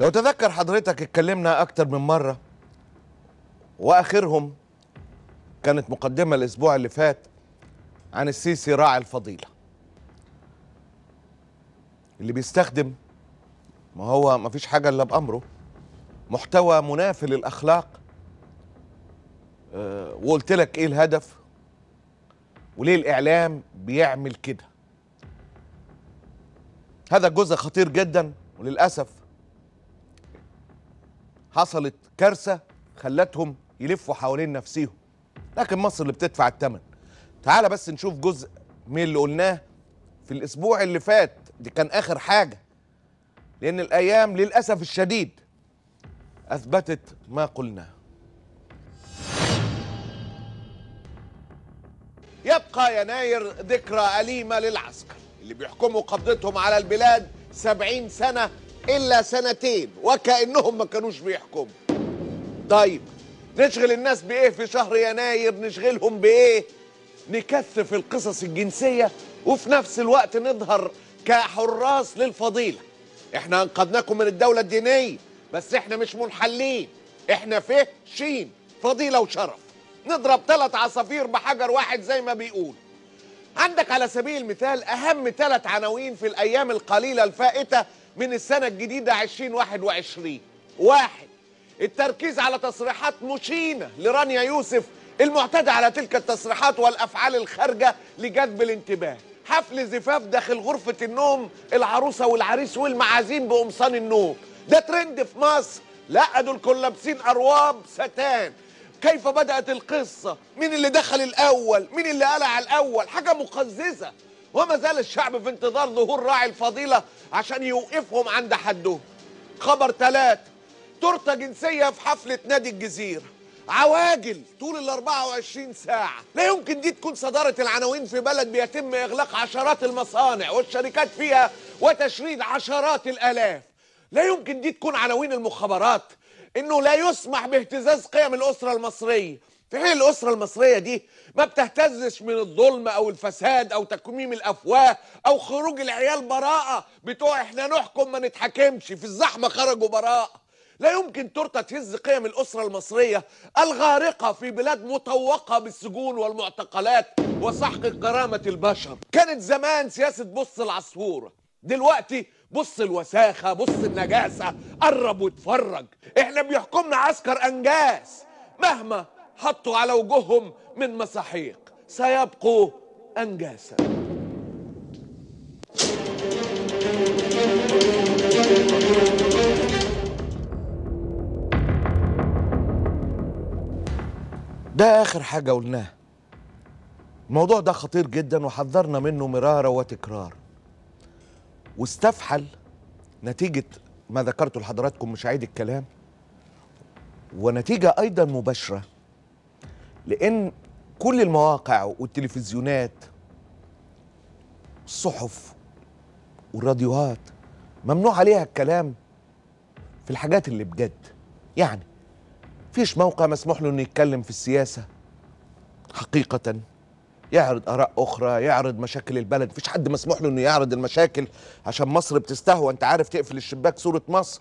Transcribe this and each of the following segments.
لو تذكر حضرتك اتكلمنا اكتر من مره واخرهم كانت مقدمه الاسبوع اللي فات عن السيسي راعي الفضيله اللي بيستخدم ما هو ما فيش حاجه الا بامره محتوى منافي للاخلاق آه، وقلت لك ايه الهدف وليه الاعلام بيعمل كده هذا جزء خطير جدا وللاسف حصلت كارثه خلتهم يلفوا حوالين نفسيهم لكن مصر اللي بتدفع الثمن تعال بس نشوف جزء من اللي قلناه في الاسبوع اللي فات دي كان اخر حاجه لان الايام للاسف الشديد اثبتت ما قلناه يبقى يناير ذكرى أليمة للعسكر اللي بيحكموا قبضتهم على البلاد سبعين سنة إلا سنتين وكأنهم ما كانوش بيحكموا طيب نشغل الناس بإيه في شهر يناير نشغلهم بإيه نكثف القصص الجنسية وفي نفس الوقت نظهر كحراس للفضيلة احنا انقذناكم من الدولة الدينية بس احنا مش منحلين احنا فيه شين فضيلة وشرف نضرب ثلاث عصافير بحجر واحد زي ما بيقول عندك على سبيل المثال أهم ثلاث عناوين في الأيام القليلة الفائتة من السنة الجديدة 2021 واحد التركيز على تصريحات مشينة لرانيا يوسف المعتدى على تلك التصريحات والأفعال الخارجة لجذب الانتباه حفل زفاف داخل غرفة النوم العروسة والعريس والمعازيم بقمصان النوم ده ترند في مصر لا دول كل لابسين أرواب ستان كيف بدأت القصة مين اللي دخل الأول مين اللي قلع الأول حاجة مقززة وما زال الشعب في انتظار ظهور راعي الفضيلة عشان يوقفهم عند حدهم خبر ثلاث تورته جنسية في حفلة نادي الجزيرة عواجل طول ال 24 ساعة لا يمكن دي تكون صدارة العناوين في بلد بيتم إغلاق عشرات المصانع والشركات فيها وتشريد عشرات الآلاف لا يمكن دي تكون عناوين المخابرات إنه لا يسمح باهتزاز قيم الأسرة المصرية في حين الأسرة المصرية دي ما بتهتزش من الظلم أو الفساد أو تكميم الأفواه أو خروج العيال براءة بتوع إحنا نحكم ما نتحكمش في الزحمة خرجوا براءة لا يمكن تورته تهز قيم الاسره المصريه الغارقه في بلاد مطوقه بالسجون والمعتقلات وسحق كرامه البشر. كانت زمان سياسه بص العصفوره، دلوقتي بص الوساخه، بص النجاسه، قرب واتفرج. احنا بيحكمنا عسكر انجاز مهما حطوا على وجوههم من مساحيق سيبقوا أنجاسا ده آخر حاجة قلناها الموضوع ده خطير جدا وحذرنا منه مرارا وتكرار واستفحل نتيجة ما ذكرته لحضراتكم مش عيد الكلام ونتيجة أيضا مباشرة لان كل المواقع والتلفزيونات الصحف والراديوهات ممنوع عليها الكلام في الحاجات اللي بجد يعني فيش موقع مسموح له انه يتكلم في السياسه حقيقه يعرض اراء اخرى يعرض مشاكل البلد فيش حد مسموح له انه يعرض المشاكل عشان مصر بتستهوى انت عارف تقفل الشباك صوره مصر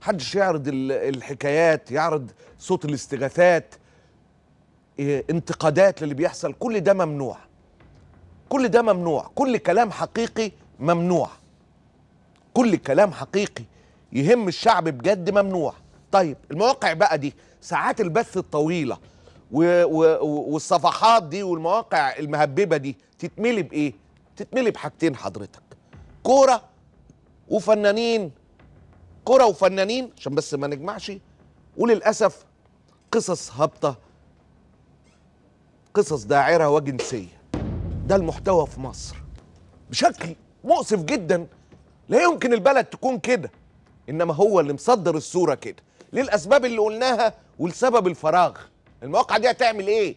حدش يعرض الحكايات يعرض صوت الاستغاثات إيه، انتقادات للي بيحصل كل ده ممنوع كل ده ممنوع كل كلام حقيقي ممنوع كل كلام حقيقي يهم الشعب بجد ممنوع طيب المواقع بقى دي ساعات البث الطويله و و والصفحات دي والمواقع المهببه دي تتملي بايه تتملي بحاجتين حضرتك كوره وفنانين كوره وفنانين عشان بس ما نجمعش وللاسف قصص هابطه قصص داعرة وجنسية ده المحتوى في مصر بشكل مؤسف جدا لا يمكن البلد تكون كده إنما هو اللي مصدر الصورة كده للأسباب اللي قلناها ولسبب الفراغ المواقع دي هتعمل إيه؟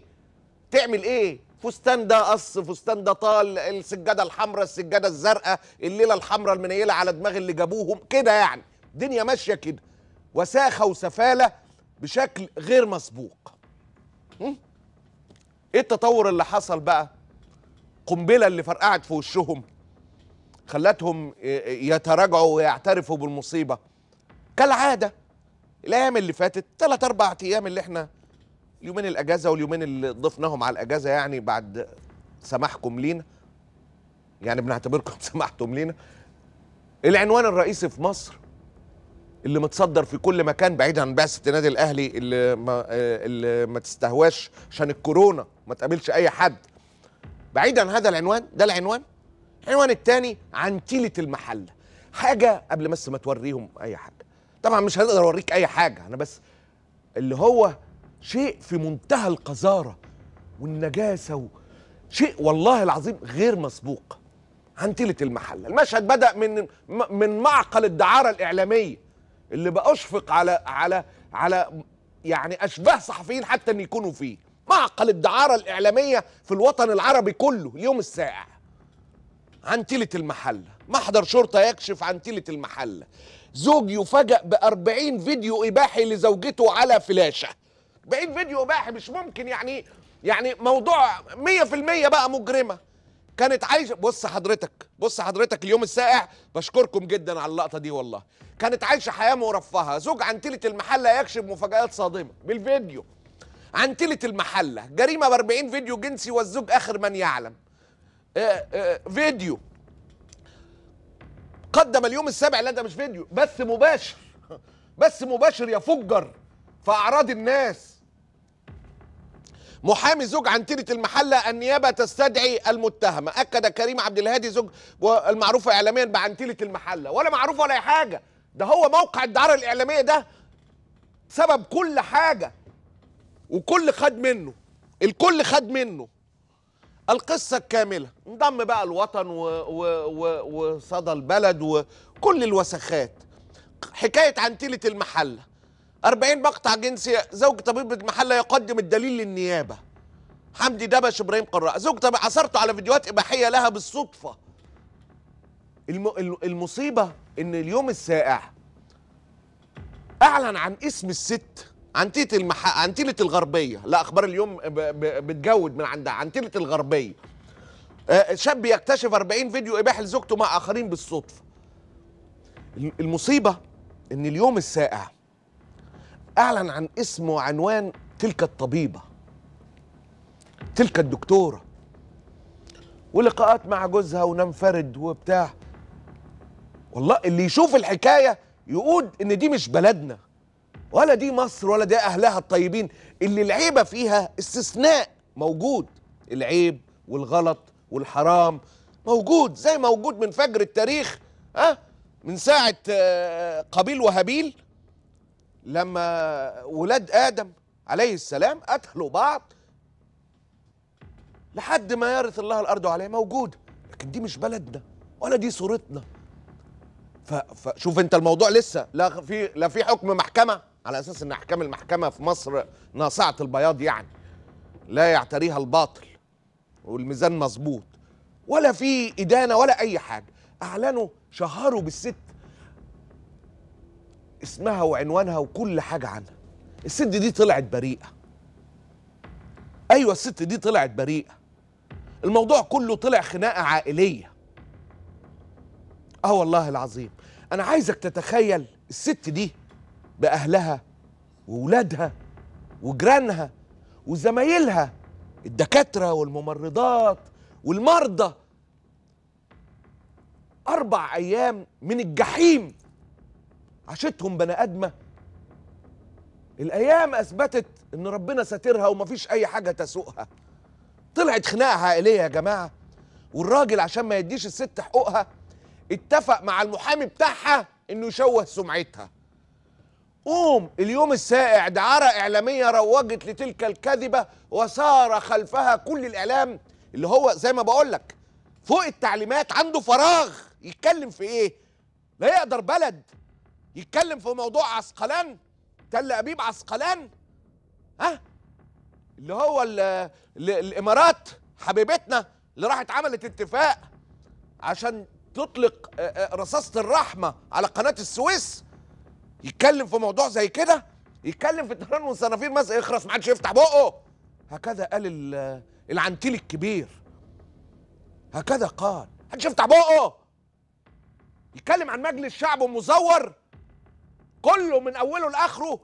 تعمل إيه؟ فستان ده قص فستان ده طال السجادة الحمراء السجادة الزرقاء الليلة الحمراء المنيلة على دماغ اللي جابوهم كده يعني الدنيا ماشية كده وساخة وسفالة بشكل غير مسبوق ايه التطور اللي حصل بقى قنبله اللي فرقعت في وشهم خلتهم يتراجعوا ويعترفوا بالمصيبه كالعاده الايام اللي فاتت ثلاث اربع ايام اللي احنا اليومين الاجازه واليومين اللي ضفناهم على الاجازه يعني بعد سماحكم لينا يعني بنعتبركم سمحتم لينا العنوان الرئيسي في مصر اللي متصدر في كل مكان بعيد عن بعثه النادي الاهلي اللي ما, اللي ما تستهواش عشان الكورونا ما تقابلش اي حد بعيدا عن هذا العنوان ده العنوان العنوان الثاني تيلة المحله حاجه قبل بس ما توريهم اي حاجه طبعا مش هقدر اوريك اي حاجه انا بس اللي هو شيء في منتهى القذاره والنجاسه و... شيء والله العظيم غير مسبوق تيلة المحله المشهد بدا من من معقل الدعاره الاعلاميه اللي باشفق على على على يعني اشباه صحفيين حتى ان يكونوا فيه معقل الدعارة الإعلامية في الوطن العربي كله اليوم الساقع عن تيلة المحلة محضر شرطة يكشف عن تيلة المحلة زوج يفاجأ بأربعين فيديو إباحي لزوجته على فلاشة 40 فيديو إباحي مش ممكن يعني يعني موضوع 100% بقى مجرمة كانت عايشة بص حضرتك بص حضرتك اليوم السائع بشكركم جدا على اللقطة دي والله كانت عايشة حياة مرفهة زوج عنتلة المحلة يكشف مفاجآت صادمة بالفيديو عنتلة المحلة جريمة ب 40 فيديو جنسي والزوج آخر من يعلم آآ آه، آآ آه، فيديو قدم اليوم السابع لا ده مش فيديو بث مباشر بث مباشر يفجر في أعراض الناس محامي زوج تلة المحلة النيابة تستدعي المتهمة أكد كريم عبد الهادي زوج المعروفة إعلاميا تلة المحلة ولا معروف ولا حاجة ده هو موقع الدعارة الإعلامية ده سبب كل حاجة وكل خد منه الكل خد منه القصة الكاملة انضم بقى الوطن و... و... و... وصدى البلد وكل الوسخات حكاية عن تيله المحلة 40 مقطع جنسي زوج طبيب المحلة يقدم الدليل للنيابة حمدي دبش ابراهيم قراء زوج طبيب عثرته على فيديوهات إباحية لها بالصدفة الم... المصيبة ان اليوم السائع اعلن عن اسم الست عنتيله المح... عنتيله الغربيه لا اخبار اليوم ب... ب... بتجود من عندها عنتيله الغربيه آه، شاب يكتشف 40 فيديو اباح لزوجته مع اخرين بالصدفه المصيبه ان اليوم السائع اعلن عن اسم وعنوان تلك الطبيبه تلك الدكتوره ولقاءات مع جوزها وننفرد وبتاع والله اللي يشوف الحكايه يقول ان دي مش بلدنا ولا دي مصر ولا دي أهلها الطيبين اللي العيبة فيها استثناء موجود العيب والغلط والحرام موجود زي موجود من فجر التاريخ ها من ساعة آه، قابيل وهابيل لما ولاد آدم عليه السلام قتلوا بعض لحد ما يرث الله الأرض عليه موجود لكن دي مش بلدنا ولا دي صورتنا فشوف انت الموضوع لسه لا في لا في حكم محكمه على اساس ان احكام المحكمه في مصر ناصعه البياض يعني لا يعتريها الباطل والميزان مظبوط ولا في ادانه ولا اي حاجه اعلنوا شهروا بالست اسمها وعنوانها وكل حاجه عنها الست دي طلعت بريئه ايوه الست دي طلعت بريئه الموضوع كله طلع خناقه عائليه اه والله العظيم انا عايزك تتخيل الست دي باهلها وولادها وجيرانها وزمايلها الدكاتره والممرضات والمرضى اربع ايام من الجحيم عاشتهم بني ادمه الايام اثبتت ان ربنا ساترها ومفيش اي حاجه تسوقها طلعت خناقه عائليه يا جماعه والراجل عشان ما يديش الست حقوقها اتفق مع المحامي بتاعها انه يشوه سمعتها قوم اليوم السائع دعارة إعلامية روجت لتلك الكذبة وسار خلفها كل الإعلام اللي هو زي ما بقولك فوق التعليمات عنده فراغ يتكلم في إيه لا يقدر بلد يتكلم في موضوع عسقلان تل أبيب عسقلان ها اللي هو الـ الـ الإمارات حبيبتنا اللي راحت عملت اتفاق عشان تطلق رصاصة الرحمة على قناة السويس يتكلم في موضوع زي كده يتكلم في الطيران والصنافير مثلا يخرس ما حدش يفتح بقه هكذا قال العنتيل الكبير هكذا قال حدش يفتح بقه يتكلم عن مجلس شعب مزور كله من اوله لاخره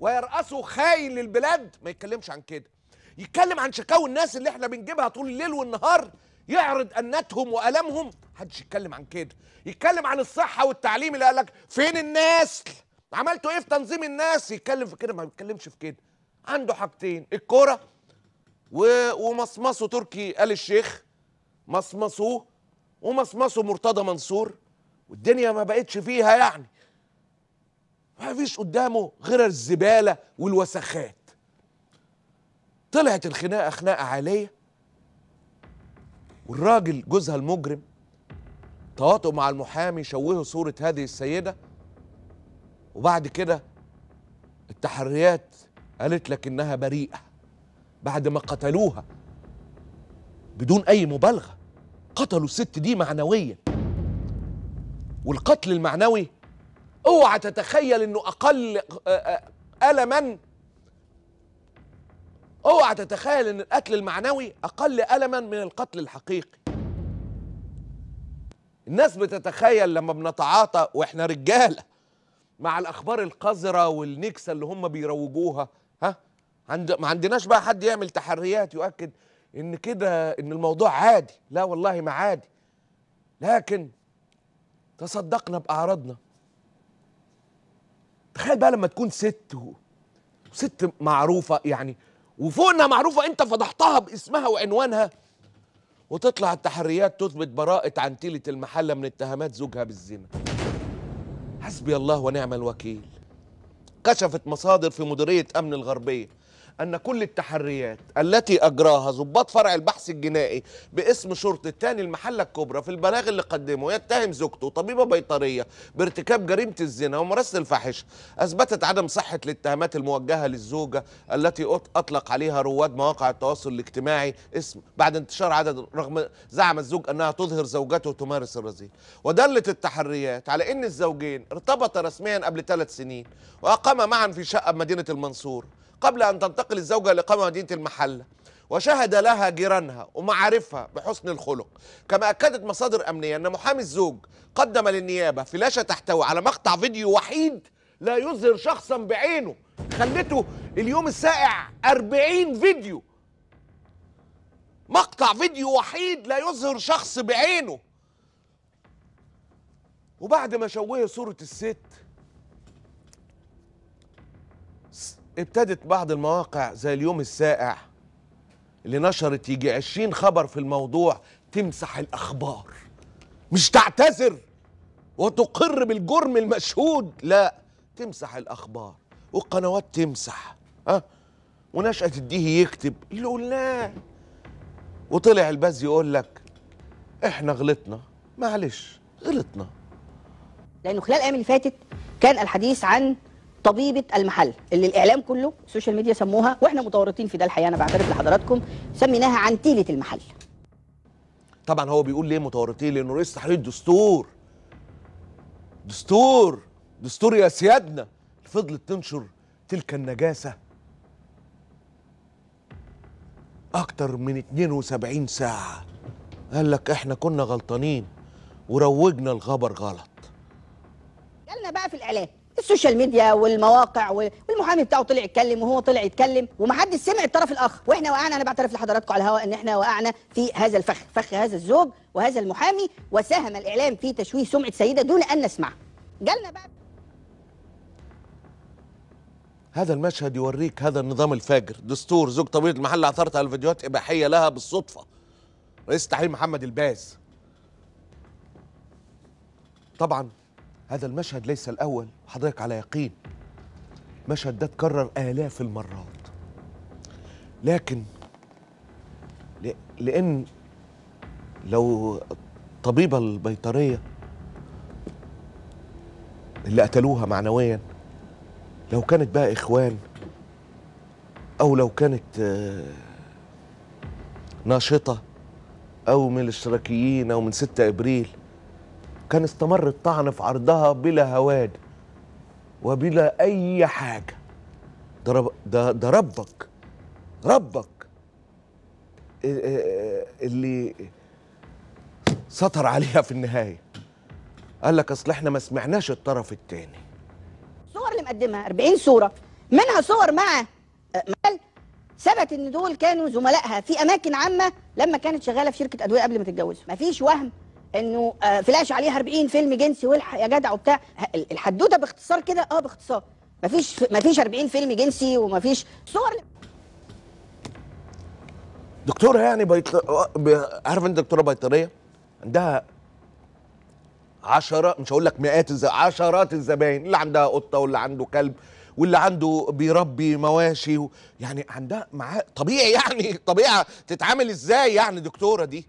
ويرأسه خاين للبلاد ما يتكلمش عن كده يتكلم عن شكاوى الناس اللي احنا بنجيبها طول الليل والنهار يعرض انتهم والامهم محدش يتكلم عن كده يتكلم عن الصحه والتعليم اللي قال لك فين الناس عملتوا ايه في تنظيم الناس يتكلم في كده ما بيتكلمش في كده عنده حاجتين الكوره و... ومصمصه تركي آل الشيخ مصمصوه ومصمصه مرتضى منصور والدنيا ما بقتش فيها يعني ما فيش قدامه غير الزبالة والوسخات طلعت الخناقة خناقة عالية والراجل جوزها المجرم تواطؤ مع المحامي شوهه صورة هذه السيدة وبعد كده التحريات قالت لك انها بريئه بعد ما قتلوها بدون اي مبالغه قتلوا الست دي معنويا والقتل المعنوي اوعى تتخيل انه اقل آه، آه، الما اوعى تتخيل ان القتل المعنوي اقل الما من القتل الحقيقي الناس بتتخيل لما بنتعاطى واحنا رجاله مع الاخبار القذره والنكسه اللي هم بيروجوها ها عند ما عندناش بقى حد يعمل تحريات يؤكد ان كده ان الموضوع عادي لا والله ما عادي لكن تصدقنا باعراضنا تخيل بقى لما تكون ست وست معروفه يعني وفوقنا معروفه انت فضحتها باسمها وعنوانها وتطلع التحريات تثبت براءه عنتيله المحله من اتهامات زوجها بالزنا حسبي الله ونعم الوكيل كشفت مصادر في مديرية أمن الغربية أن كل التحريات التي أجراها ضباط فرع البحث الجنائي باسم شرطة تاني المحلة الكبرى في البلاغ اللي قدمه يتهم زوجته طبيبة بيطرية بارتكاب جريمة الزنا وممارسة الفاحشة أثبتت عدم صحة الاتهامات الموجهة للزوجة التي أطلق عليها رواد مواقع التواصل الاجتماعي اسم بعد انتشار عدد رغم زعم الزوج أنها تظهر زوجته تمارس الرذيل ودلت التحريات على أن الزوجين ارتبطا رسميا قبل ثلاث سنين وأقاما معا في شقة بمدينة المنصور قبل أن تنتقل الزوجة لإقامة مدينة المحلة وشهد لها جيرانها ومعارفها بحسن الخلق كما أكدت مصادر أمنية أن محامي الزوج قدم للنيابة فلاشة تحتوي على مقطع فيديو وحيد لا يظهر شخصا بعينه خلته اليوم السائع 40 فيديو مقطع فيديو وحيد لا يظهر شخص بعينه وبعد ما شوه صورة الست ابتدت بعض المواقع زي اليوم السائع اللي نشرت يجي 20 خبر في الموضوع تمسح الأخبار مش تعتذر وتقر بالجرم المشهود لا تمسح الأخبار والقنوات تمسح أه؟ ونشأة الديه يكتب اللي قلناه وطلع الباز يقول لك احنا غلطنا معلش غلطنا لأنه خلال الأيام اللي فاتت كان الحديث عن طبيبه المحل اللي الاعلام كله السوشيال ميديا سموها واحنا متورطين في ده الحقيقه انا بعترف لحضراتكم سميناها عنتيله المحل طبعا هو بيقول ليه متورطين لانه رئيس تحرير الدستور دستور دستور يا سيادنا فضلت تنشر تلك النجاسه اكتر من 72 ساعه قال لك احنا كنا غلطانين وروجنا الخبر غلط قالنا بقى في الاعلام السوشيال ميديا والمواقع والمحامي بتاعه طلع يتكلم وهو طلع يتكلم ومحدش سمع الطرف الاخر واحنا وقعنا انا بعترف لحضراتكم على الهواء ان احنا وقعنا في هذا الفخ فخ هذا الزوج وهذا المحامي وساهم الاعلام في تشويه سمعه سيده دون ان نسمع جالنا بقى هذا المشهد يوريك هذا النظام الفاجر دستور زوج طبيب المحل عثرت على فيديوهات اباحيه لها بالصدفه رئيس تحرير محمد الباز طبعا هذا المشهد ليس الأول حضرتك على يقين المشهد ده اتكرر آلاف المرات لكن لأن لو الطبيبة البيطرية اللي قتلوها معنويا لو كانت بقى إخوان أو لو كانت آه، ناشطة أو من الاشتراكيين أو من 6 إبريل كان استمر الطعن في عرضها بلا هواد وبلا اي حاجه ده, ده, ده ربك ربك اللي سطر عليها في النهايه قال لك اصل احنا ما سمعناش الطرف الثاني الصور اللي مقدمها 40 صوره منها صور مع آه، مال ثبت ان دول كانوا زملائها في اماكن عامه لما كانت شغاله في شركه ادويه قبل ما تتجوز مفيش وهم انه آه، فلاش عليها 40 فيلم جنسي والحق يا جدع وبتاع الحدوته باختصار كده اه باختصار مفيش مفيش 40 فيلم جنسي ومفيش صور دكتوره يعني بيطل... آه، عارف انت دكتوره بيطريه عندها عشرة مش هقول لك مئات الز... عشرات الزباين اللي عندها قطه واللي عنده كلب واللي عنده بيربي مواشي و... يعني عندها معاه طبيعي يعني طبيعه تتعامل ازاي يعني دكتوره دي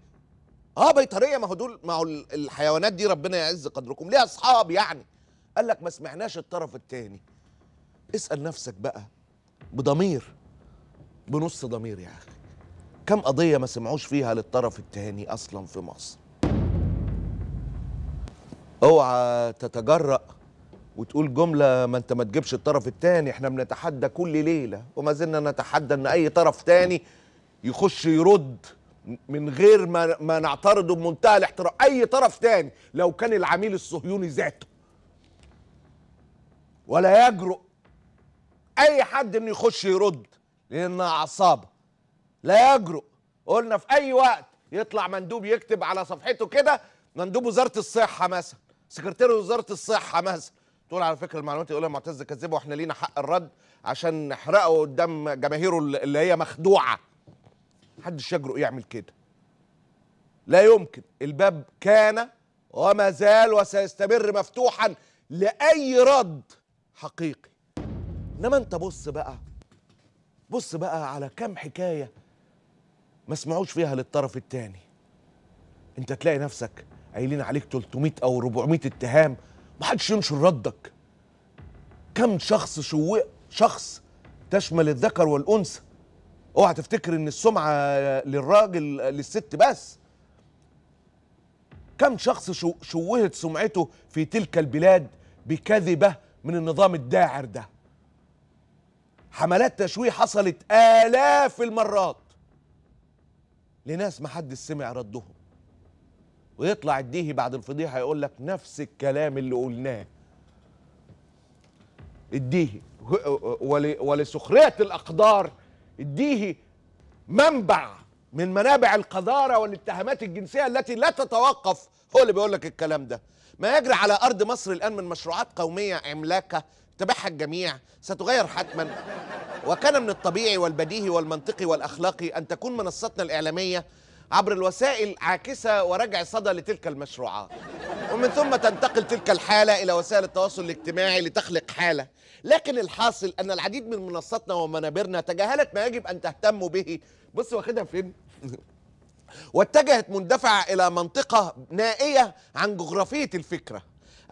اه بيطريه ما هو دول ما هو الحيوانات دي ربنا يعز قدركم ليها اصحاب يعني قال لك ما سمعناش الطرف الثاني اسال نفسك بقى بضمير بنص ضمير يا اخي كم قضيه ما سمعوش فيها للطرف الثاني اصلا في مصر اوعى تتجرأ وتقول جملة ما انت ما تجيبش الطرف الثاني احنا بنتحدى كل ليلة وما زلنا نتحدى ان اي طرف تاني يخش يرد من غير ما ما نعترضه بمنتهى الاحترام اي طرف تاني لو كان العميل الصهيوني ذاته ولا يجرؤ اي حد انه يخش يرد لانها اعصابه لا يجرؤ قلنا في اي وقت يطلع مندوب يكتب على صفحته كده مندوب وزاره الصحه مثلا سكرتير وزاره الصحه مثلا تقول على فكره المعلومات يقولها معتز كذبه واحنا لينا حق الرد عشان نحرقه قدام جماهيره اللي هي مخدوعه محدش يجرؤ يعمل كده لا يمكن الباب كان وما زال وسيستمر مفتوحا لاي رد حقيقي انما انت بص بقى بص بقى على كم حكايه ما سمعوش فيها للطرف الثاني انت تلاقي نفسك قايلين عليك 300 او 400 اتهام محدش ينشر ردك كم شخص شوق شخص تشمل الذكر والانثى اوعى تفتكر ان السمعه للراجل للست بس كم شخص شو شوهت سمعته في تلك البلاد بكذبه من النظام الداعر ده حملات تشويه حصلت آلاف المرات لناس ما حد سمع ردهم ويطلع الديهي بعد الفضيحة يقول لك نفس الكلام اللي قلناه الديهي ولسخرية الأقدار اديه منبع من منابع القذارة والاتهامات الجنسية التي لا تتوقف هو اللي بيقول لك الكلام ده ما يجري على أرض مصر الآن من مشروعات قومية عملاقة تبعها الجميع ستغير حتما وكان من الطبيعي والبديهي والمنطقي والأخلاقي أن تكون منصتنا الإعلامية عبر الوسائل عاكسة ورجع صدى لتلك المشروعات ومن ثم تنتقل تلك الحالة إلى وسائل التواصل الاجتماعي لتخلق حالة لكن الحاصل أن العديد من منصاتنا ومنابرنا تجاهلت ما يجب أن تهتم به بص واخدها فين واتجهت مندفعة إلى منطقة نائية عن جغرافية الفكرة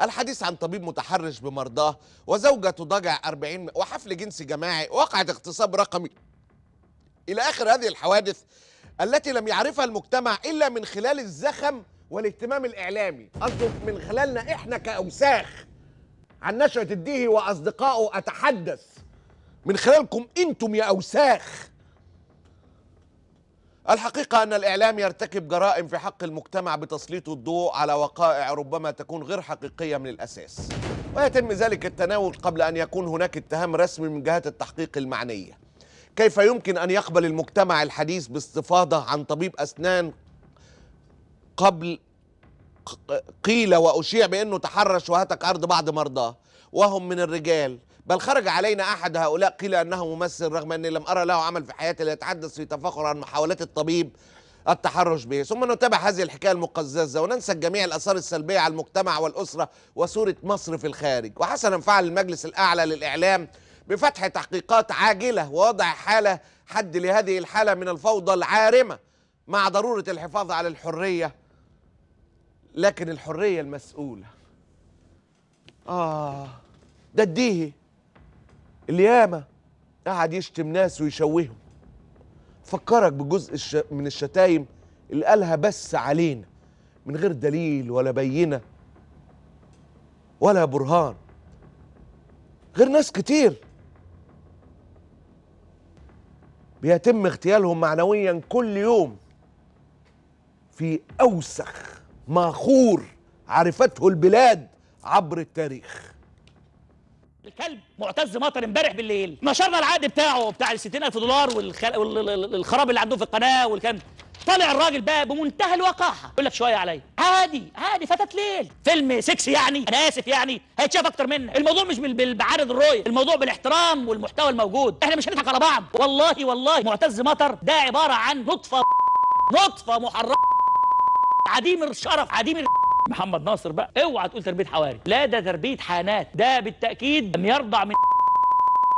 الحديث عن طبيب متحرش بمرضاه وزوجة تضجع 40 وحفل جنسي جماعي وقعة اغتصاب رقمي إلى آخر هذه الحوادث التي لم يعرفها المجتمع إلا من خلال الزخم والاهتمام الاعلامي اصدق من خلالنا احنا كاوساخ عن نشأة الديهي واصدقائه اتحدث من خلالكم انتم يا اوساخ الحقيقة أن الإعلام يرتكب جرائم في حق المجتمع بتسليط الضوء على وقائع ربما تكون غير حقيقية من الأساس ويتم ذلك التناول قبل أن يكون هناك اتهام رسمي من جهات التحقيق المعنية كيف يمكن أن يقبل المجتمع الحديث باستفاضة عن طبيب أسنان قبل قيل وأشيع بأنه تحرش وهتك أرض بعض مرضاه وهم من الرجال بل خرج علينا أحد هؤلاء قيل أنه ممثل رغم أني لم أرى له عمل في حياتي لا يتحدث في تفاخر عن محاولات الطبيب التحرش به ثم نتابع هذه الحكاية المقززة وننسى جميع الأثار السلبية على المجتمع والأسرة وصورة مصر في الخارج وحسنا فعل المجلس الأعلى للإعلام بفتح تحقيقات عاجلة ووضع حالة حد لهذه الحالة من الفوضى العارمة مع ضرورة الحفاظ على الحرية لكن الحرية المسؤولة آه ده الديهي الياما قعد يشتم ناس ويشوههم فكرك بجزء الش... من الشتايم اللي قالها بس علينا من غير دليل ولا بينة ولا برهان غير ناس كتير بيتم اغتيالهم معنويا كل يوم في أوسخ ماخور عرفته البلاد عبر التاريخ الكلب معتز مطر امبارح بالليل نشرنا العقد بتاعه بتاع ال 60000 دولار والخراب اللي عندهم في القناه والكلام طلع الراجل بقى بمنتهى الوقاحه يقول لك شويه عليا عادي عادي فاتت ليل فيلم سكس يعني انا اسف يعني هيتشاف اكتر منه الموضوع مش بعارض الرؤيه الموضوع بالاحترام والمحتوى الموجود احنا مش هنضحك على بعض والله والله معتز مطر ده عباره عن نطفه نطفه محرمه عديم الشرف عديم ال... محمد ناصر بقى اوعى تقول تربيه حواري لا ده تربيه حانات ده بالتاكيد لم يرضع من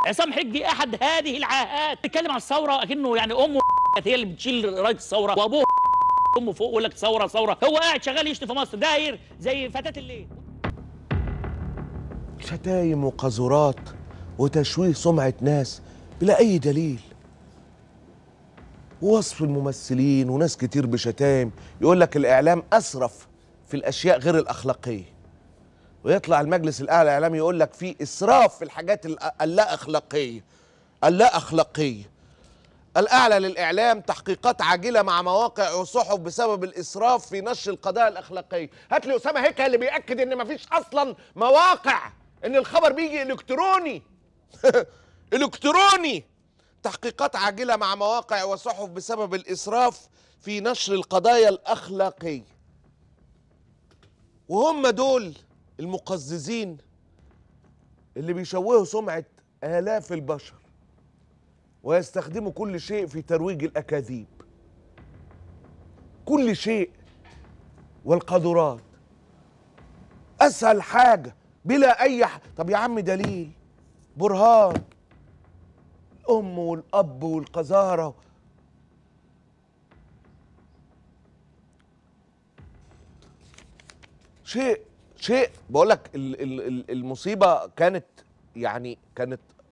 عصام حجي احد هذه العاهات بيتكلم عن الثوره اكنه يعني امه هي اللي بتشيل رايه الثوره وابوه امه فوق يقول لك ثوره ثوره هو قاعد شغال يشتي في مصر داير زي فتاه الليل شتايم وقذورات وتشويه سمعه ناس بلا اي دليل ووصف الممثلين وناس كتير بشتايم يقول لك الاعلام اسرف في الاشياء غير الاخلاقيه ويطلع المجلس الاعلى الاعلامي يقول لك في اسراف في الحاجات اللا اخلاقيه اللا اخلاقيه الاعلى للاعلام تحقيقات عاجله مع مواقع وصحف بسبب الاسراف في نشر القضايا الاخلاقيه هات لي اسامه هيك اللي بياكد ان مفيش اصلا مواقع ان الخبر بيجي الكتروني الكتروني تحقيقات عاجلة مع مواقع وصحف بسبب الإسراف في نشر القضايا الأخلاقية وهم دول المقززين اللي بيشوهوا سمعة آلاف البشر ويستخدموا كل شيء في ترويج الأكاذيب كل شيء والقدرات أسهل حاجة بلا أي ح... طب يا عم دليل برهان الام والاب والقذاره شيء شيء بقول لك المصيبه كانت يعني كانت